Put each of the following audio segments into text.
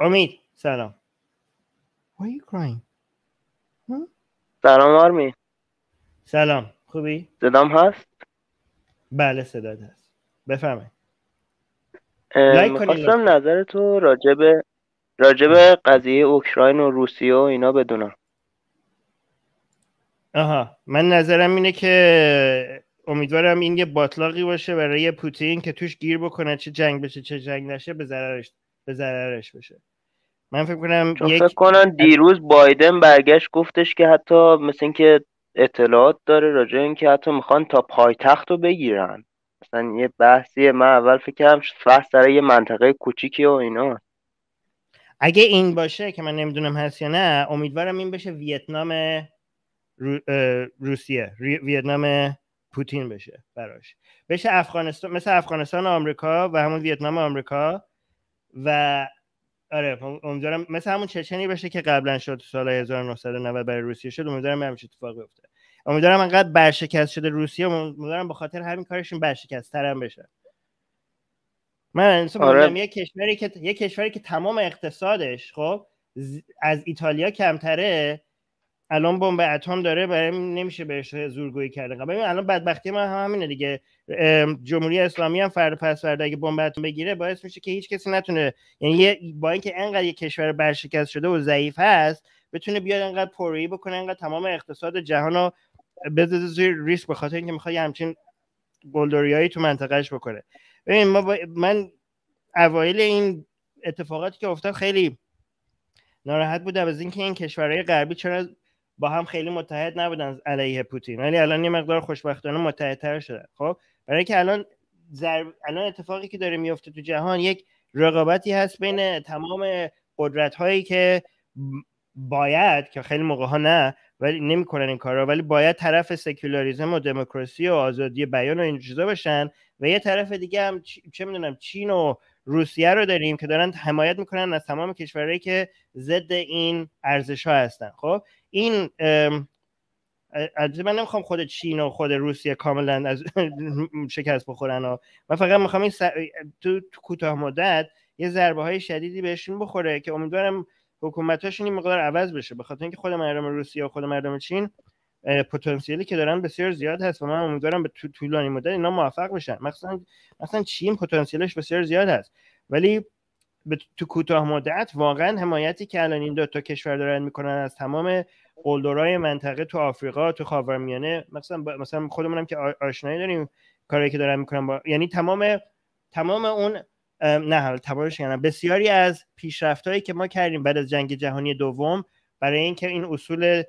امید سلام Why are you crying? سلام آرمی سلام خوبی؟ صدام هست؟ بله صدات هست بفهمه میخواستم نظر تو راجب راجب قضیه اوکراین و روسیه و اینا بدونم آها من نظرم اینه که امیدوارم این یه باطلاقی باشه برای پوتین که توش گیر بکنه چه جنگ بشه چه جنگ نشه به ضررش به ضررش بشه من فکر کنم چون یک... فکر کنن دیروز بایدن برگشت گفتش که حتی مثل اینکه اطلاعات داره راجع اینکه حتی میخوان تا پایتخت رو بگیرن مثلا یه بحثیه من اول فکر کردم فقط سر یه منطقه کوچیکی و اینا اگه این باشه که من نمیدونم هست یا نه امیدوارم این بشه ویتنام روسیه ویتنام پوتین بشه براش بشه افغانستان مثل افغانستان آمریکا و همون ویتنام آمریکا و آره خب، امیدوارم مثل همون چچنی بشه که قبلا شد سال 1990 برای روسیه شد امیدوارم همیشه اتفاقی بیفته امیدوارم انقدر برشکست شده روسیه امیدوارم به خاطر همین کارشون برشکست ترم بشه من آره. یه کشوری که یه کشوری که تمام اقتصادش خب از ایتالیا کمتره الان بمب اتم داره برای نمیشه بهش زورگویی کرده. قبل خب الان بدبختی من هم همینه دیگه جمهوری اسلامی هم فرد پس فرد اگه بمب اتم بگیره باعث میشه که هیچ کسی نتونه یعنی با اینکه انقدر یه کشور برشکست شده و ضعیف هست بتونه بیاد انقدر پرویی بکنه انقدر تمام اقتصاد جهان رو بذاره زیر ریسک به خاطر اینکه میخواد همچین گلدوریایی تو منطقهش بکنه ببین ما من اوایل این اتفاقاتی که افتاد خیلی ناراحت بودم از اینکه این کشورهای غربی چرا با هم خیلی متحد نبودن علیه پوتین ولی الان یه مقدار خوشبختانه متحدتر شدن خب برای که الان الان اتفاقی که داره میفته تو جهان یک رقابتی هست بین تمام قدرت هایی که باید که خیلی موقع ها نه ولی نمیکنن این کارا ولی باید طرف سکولاریزم و دموکراسی و آزادی بیان و این چیزا باشن و یه طرف دیگه هم چه میدونم چین و روسیه رو داریم که دارن حمایت میکنن از تمام کشورهایی که ضد این ارزش ها هستن خب این من نمیخوام خود چین و خود روسیه کاملا از شکست بخورن و من فقط میخوام این تو, تو کوتاه مدت یه ضربه های شدیدی بهشون بخوره که امیدوارم حکومتاشون این مقدار عوض بشه به خاطر اینکه خود مردم روسیه و خود مردم چین پتانسیلی که دارن بسیار زیاد هست و من امیدوارم به طولانی مدت اینا موفق بشن مثلا مثلا چین پتانسیلش بسیار زیاد هست ولی به تو کوتاه مدت واقعا حمایتی که الان این دو تا کشور دارن میکنن از تمام قلدرای منطقه تو آفریقا تو خاورمیانه مثلا با... مثلا خودمونم که آشنایی داریم کاری که دارن میکنن یعنی تمام تمام اون نه تبارش یعنی بسیاری از پیشرفت هایی که ما کردیم بعد از جنگ جهانی دوم برای اینکه این اصول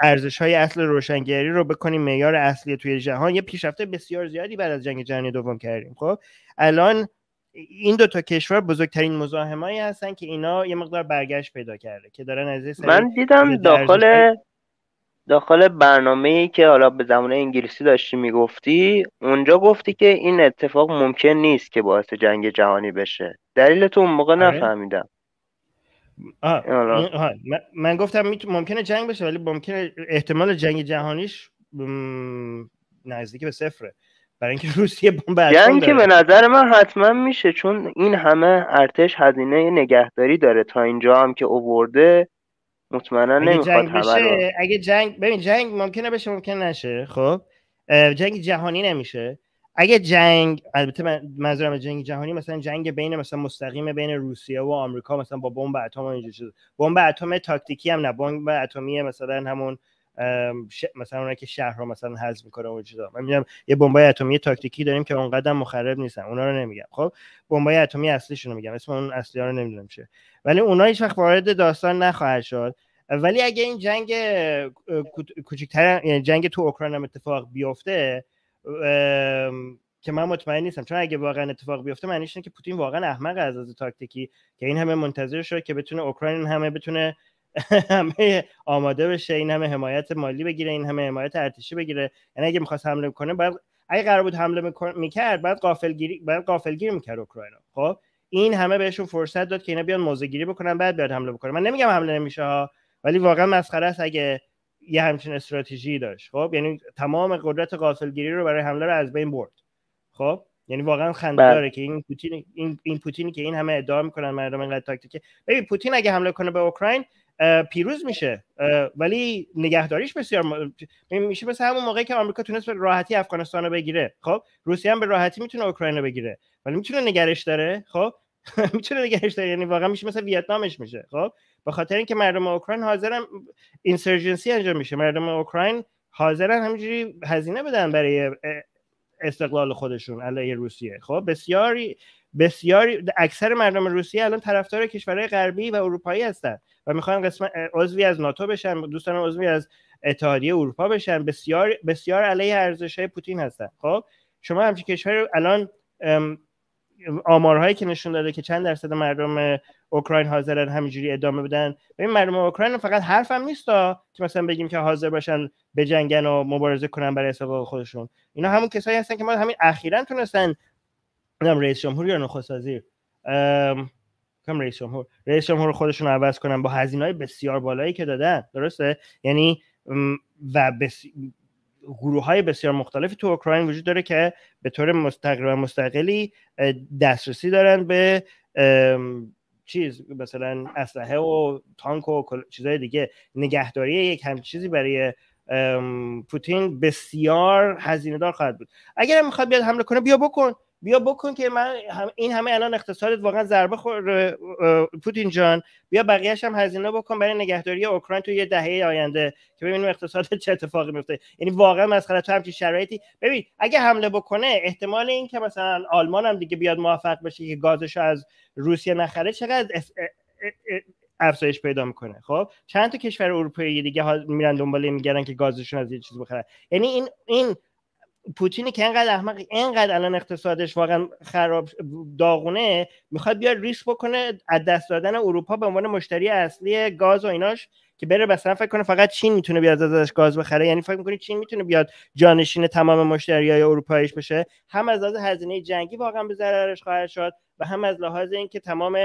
ارزش های اصل روشنگری رو بکنیم معیار اصلی توی جهان یه پیشرفته بسیار زیادی بعد از جنگ جهانی دوم کردیم خب الان این دو تا کشور بزرگترین مزاحمایی هستن که اینا یه مقدار برگشت پیدا کرده که دارن از من دیدم داخل داخل برنامه ای که حالا به زمان انگلیسی داشتی میگفتی اونجا گفتی که این اتفاق ممکن نیست که باعث جنگ جهانی بشه دلیل تو اون موقع آره. نفهمیدم آره. آه. من گفتم ممکنه جنگ بشه ولی ممکنه احتمال جنگ جهانیش نزدیک به صفره برای اینکه روسیه بمب جنگ که به نظر من حتما میشه چون این همه ارتش هزینه نگهداری داره تا اینجا هم که اوورده مطمئنا نمیخواد اگه جنگ ببین جنگ ممکنه بشه ممکن نشه خب جنگ جهانی نمیشه اگه جنگ البته من منظورم جنگ جهانی مثلا جنگ بین مثلا مستقیم بین روسیه و آمریکا مثلا با بمب اتم و اینجور بمب اتم تاکتیکی هم نه بمب اتمی مثلا همون ش... مثلا اونایی که شهر رو مثلا حذف میکنه اون چیزا من میگم یه بمب اتمی تاکتیکی داریم که اونقدر مخرب نیستن اونا رو نمیگم خب بمب اتمی اصلیشون رو میگم اسم اون اصلی رو نمیدونم چه ولی اونا هیچ وقت وارد داستان نخواهد شد ولی اگه این جنگ کوچیک‌تر یعنی جنگ تو اوکراین هم اتفاق بیفته که من مطمئن نیستم چون اگه واقعا اتفاق بیفته معنیش اینه که پوتین واقعا احمق از از تاکتیکی که این همه منتظر شد که بتونه اوکراین همه بتونه همه آماده بشه این همه حمایت مالی بگیره این همه حمایت ارتشی بگیره یعنی اگه میخواست حمله کنه بعد اگه قرار بود حمله میکرد بعد قافلگیری بعد میکرد اوکراین خب این همه بهشون فرصت داد که اینا بیان موزه گیری بکنن بعد بیاد حمله بکنن من نمیگم حمله نمیشه ولی واقعا مسخره است اگه یه همچین استراتژی داشت خب یعنی تمام قدرت قافلگیری رو برای حمله رو از بین برد خب یعنی واقعا خنده بله. که این پوتین این, این پوتینی که این همه ادعا میکنن مردم اینقدر تاکتیکه ببین پوتین اگه حمله کنه به اوکراین پیروز میشه ولی نگهداریش بسیار میشه مثل همون موقعی که آمریکا تونست به راحتی افغانستان رو بگیره خب روسیه هم به راحتی میتونه اوکراین رو بگیره ولی میتونه نگرش داره خب میتونه نگهش داره یعنی واقعا میشه مثل ویتنامش میشه خب به خاطر اینکه مردم اوکراین حاضرن اینسرجنسی انجام میشه مردم اوکراین حاضرن همینجوری هزینه بدن برای استقلال خودشون علیه روسیه خب بسیاری بسیاری اکثر مردم روسیه الان طرفدار کشورهای غربی و اروپایی هستن و میخوان قسمت عضوی از ناتو بشن دوستان عضوی از اتحادیه اروپا بشن بسیار بسیار علیه ارزش های پوتین هستن خب شما همچین کشور الان آمارهایی که نشون داده که چند درصد مردم اوکراین حاضرن همینجوری ادامه بدن این مردم اوکراین فقط حرفم نیست که مثلا بگیم که حاضر باشن بجنگن و مبارزه کنن برای حساب خودشون اینا همون کسایی هستن که ما همین اخیرا تونستن رئیس جمهور یا نخست وزیر کم رئیس جمهور رئیس جمهور خودشون عوض کنن با هزینه‌های بسیار بالایی که دادن درسته یعنی و بس... گروه های بسیار مختلفی تو اوکراین وجود داره که به طور و مستقلی دسترسی دارن به چیز مثلا اسلحه و تانک و چیزهای دیگه نگهداری یک همچین چیزی برای پوتین بسیار هزینه دار خواهد بود اگر هم میخواد بیاد حمله کنه بیا بکن بیا بکن که من این همه الان اقتصادت واقعا ضربه خور پوتین جان بیا بقیهش هم هزینه بکن برای نگهداری اوکراین تو یه دهه آینده که ببینیم اقتصاد چه اتفاقی میفته یعنی واقعا مسخره تو همچین شرایطی ببین اگه حمله بکنه احتمال این که مثلا آلمان هم دیگه بیاد موفق بشه که گازش از روسیه نخره چقدر اف... افزایش پیدا میکنه خب چند تا کشور اروپایی دیگه میرن دنبال میگردن که گازشون از یه چیز بخرن یعنی این این پوتینی که انقدر احمق انقدر الان اقتصادش واقعا خراب داغونه میخواد بیاد ریسک بکنه از دست دادن اروپا به عنوان مشتری اصلی گاز و ایناش که بره مثلا فکر کنه فقط چین میتونه بیاد ازش گاز بخره یعنی فکر میکنه چین میتونه بیاد جانشین تمام های اروپاییش بشه هم از لحاظ هزینه جنگی واقعا به ضررش خواهد شد و هم از لحاظ اینکه تمام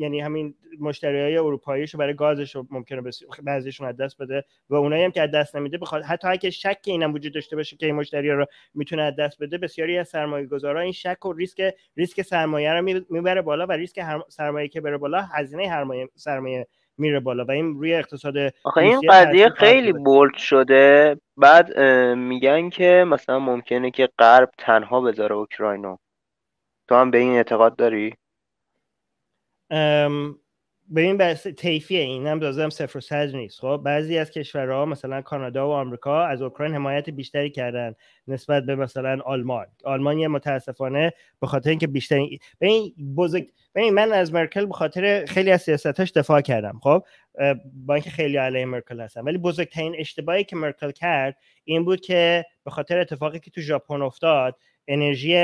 یعنی همین مشتری های رو برای گازش ممکنه بس... بعضیشون از دست بده و اونایی هم که از دست نمیده بخواد حتی اگه شک اینم وجود داشته باشه که این مشتری رو میتونه از دست بده بسیاری از سرمایه گذارا این شک و ریسک ریسک سرمایه رو میبره بالا و ریسک سرمایه که بره بالا هزینه سرمایه میره بالا و این روی اقتصاد آخه این قضیه خیلی بولد شده بعد میگن که مثلا ممکنه که غرب تنها بذاره اوکراینو تو هم به این اعتقاد داری ببین بس طیفی این هم لازم صفر و صد نیست خب بعضی از کشورها مثلا کانادا و آمریکا از اوکراین حمایت بیشتری کردن نسبت به مثلا آلمان آلمان متاسفانه به خاطر اینکه بیشتری ببین بزرگ من از مرکل به خاطر خیلی از سیاستاش دفاع کردم خب با اینکه خیلی علیه مرکل هستم ولی بزرگترین اشتباهی که مرکل کرد این بود که به خاطر اتفاقی که تو ژاپن افتاد انرژی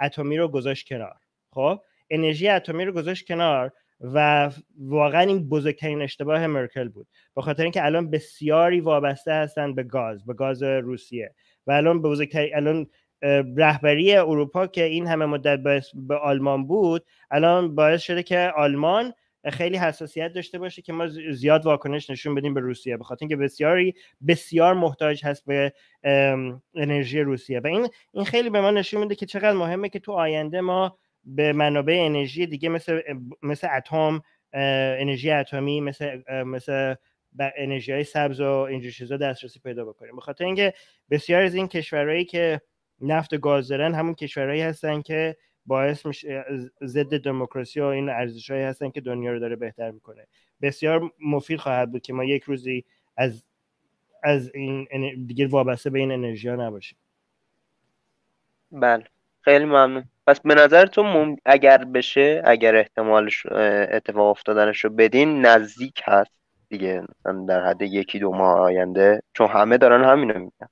اتمی رو گذاشت کنار خب انرژی اتمی رو گذاشت کنار و واقعا این بزرگترین اشتباه مرکل بود به خاطر اینکه الان بسیاری وابسته هستن به گاز به گاز روسیه و الان بزرگترین الان رهبری اروپا که این همه مدت به آلمان بود الان باعث شده که آلمان خیلی حساسیت داشته باشه که ما زیاد واکنش نشون بدیم به روسیه به خاطر اینکه بسیاری بسیار محتاج هست به انرژی روسیه و این این خیلی به ما نشون میده که چقدر مهمه که تو آینده ما به منابع انرژی دیگه مثل مثل اتم انرژی اتمی مثل مثل انرژی های سبز و اینجور چیزا دسترسی پیدا بکنیم بخاطر اینکه بسیار از این کشورهایی که نفت و گاز دارن همون کشورهایی هستن که باعث میشه ضد دموکراسی و این ارزشهایی هستن که دنیا رو داره بهتر میکنه بسیار مفید خواهد بود که ما یک روزی از از این یعنی دیگه وابسته به این انرژی ها نباشیم بله خیلی ممنون پس به نظر تو مم... اگر بشه اگر احتمالش اتفاق افتادنش رو بدین نزدیک هست دیگه در حد یکی دو ماه آینده چون همه دارن همینو میگن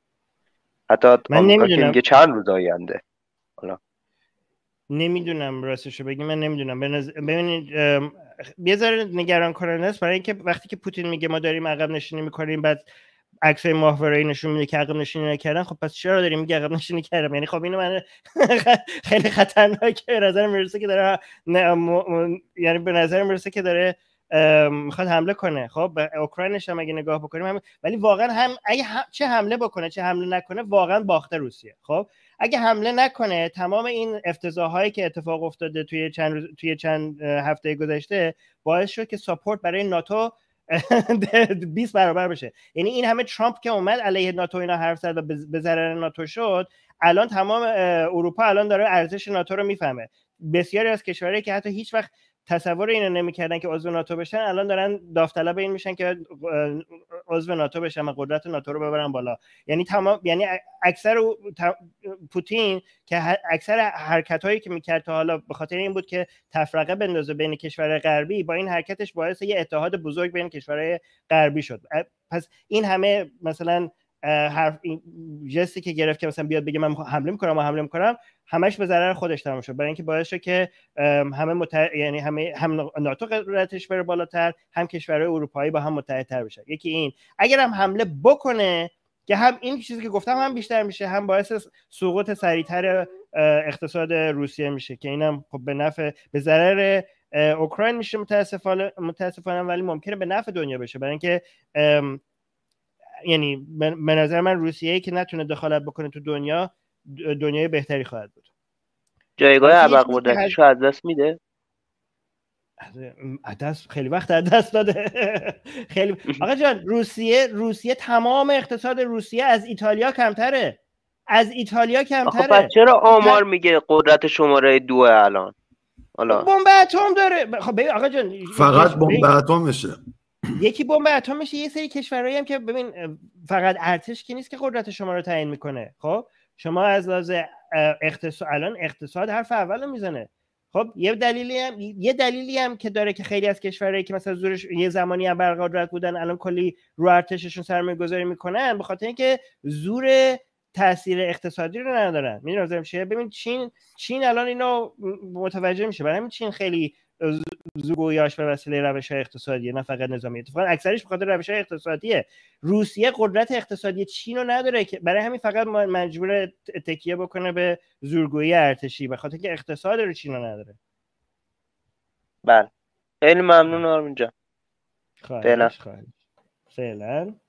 حتی من نمیدونم که چند روز آینده حالا نمیدونم راستش رو من نمیدونم ببینید نگران کننده است برای اینکه وقتی که پوتین میگه ما داریم عقب نشینی میکنیم بعد های ماهواره نشون میده که عقب نشینی نکردن خب پس چرا داریم میگه عقب نشینی کردم یعنی خب اینو من خیلی خطرناکه به نظر میرسه که داره یعنی به نظر میرسه که داره میخواد حمله کنه خب اوکراینش هم اگه نگاه بکنیم ولی واقعا هم اگه چه حمله بکنه چه حمله نکنه واقعا باخته روسیه خب اگه حمله نکنه تمام این افتضاحایی که اتفاق افتاده توی چند توی چند هفته گذشته باعث شد که ساپورت برای ناتو 20 برابر بشه یعنی این همه ترامپ که اومد علیه ناتو اینا حرف زد و به ضرر ناتو شد الان تمام اروپا الان داره ارزش ناتو رو میفهمه بسیاری از کشورهایی که حتی هیچ وقت تصور اینو نمیکردن که عضو ناتو بشن الان دارن داوطلب این میشن که عضو ناتو بشن و قدرت ناتو رو ببرن بالا یعنی تمام یعنی اکثر پوتین که اکثر حرکت هایی که میکرد تا حالا به خاطر این بود که تفرقه بندازه بین کشور غربی با این حرکتش باعث یه اتحاد بزرگ بین کشورهای غربی شد پس این همه مثلا حرف جستی که گرفت که مثلا بیاد بگه من حمله میکنم و حمله میکنم همش به ضرر خودش تمام شد برای اینکه باعث شد که همه یعنی همه هم ناتو قدرتش بره بالاتر هم کشورهای اروپایی با هم متحدتر بشن یکی این اگر هم حمله بکنه که هم این چیزی که گفتم هم بیشتر میشه هم باعث سقوط سریعتر اقتصاد روسیه میشه که اینم خب به نفع به ضرر اوکراین میشه متاسفانه متاسفانه ولی ممکنه به نفع دنیا بشه برای اینکه یعنی به نظر من روسیه که نتونه دخالت بکنه تو دنیا دنیای بهتری خواهد بود جایگاه عبق رو از دست میده دست خیلی وقت از دست داده خیلی آقا جان روسیه روسیه تمام اقتصاد روسیه از ایتالیا کمتره از ایتالیا کمتره خب پس چرا آمار میگه قدرت شماره دو الان حالا بمب اتم داره خب آقا جان فقط بمب میشه یکی بمب میشه یه سری کشورهایی هم که ببین فقط ارتش که نیست که قدرت شما رو تعیین میکنه خب شما از لحاظ اقتصاد الان اقتصاد حرف اول میزنه خب یه دلیلی هم یه دلیلی هم که داره که خیلی از کشورهایی که مثلا زورش یه زمانی هم بر بودن الان کلی رو ارتششون سرمایه‌گذاری میکنن به خاطر اینکه زور تاثیر اقتصادی رو ندارن میدونم چیه ببین چین چین الان اینو متوجه میشه برای همین چین خیلی زوگویاش به وسیله روش های اقتصادیه نه فقط نظامی اتفاقا اکثرش بخاطر روش های اقتصادیه روسیه قدرت اقتصادی چین رو نداره که برای همین فقط مجبور تکیه بکنه به زورگویی ارتشی به خاطر که اقتصاد رو چین رو نداره بله خیلی ممنون آرمین جان فعلا فعلا